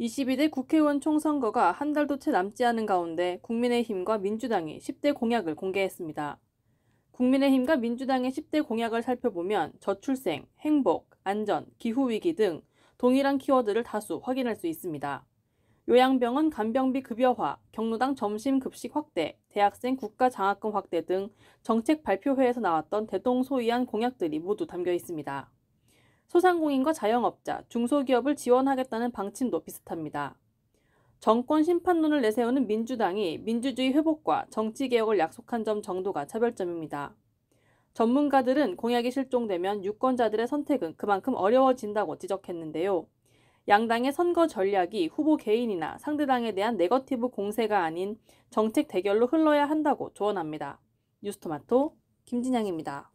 22대 국회의원 총선거가 한 달도 채 남지 않은 가운데 국민의힘과 민주당이 10대 공약을 공개했습니다. 국민의힘과 민주당의 10대 공약을 살펴보면 저출생, 행복, 안전, 기후위기 등 동일한 키워드를 다수 확인할 수 있습니다. 요양병원 간병비 급여화, 경로당 점심 급식 확대, 대학생 국가 장학금 확대 등 정책 발표회에서 나왔던 대동소이한 공약들이 모두 담겨 있습니다. 소상공인과 자영업자, 중소기업을 지원하겠다는 방침도 비슷합니다. 정권 심판론을 내세우는 민주당이 민주주의 회복과 정치개혁을 약속한 점 정도가 차별점입니다. 전문가들은 공약이 실종되면 유권자들의 선택은 그만큼 어려워진다고 지적했는데요. 양당의 선거 전략이 후보 개인이나 상대당에 대한 네거티브 공세가 아닌 정책 대결로 흘러야 한다고 조언합니다. 뉴스토마토 김진양입니다.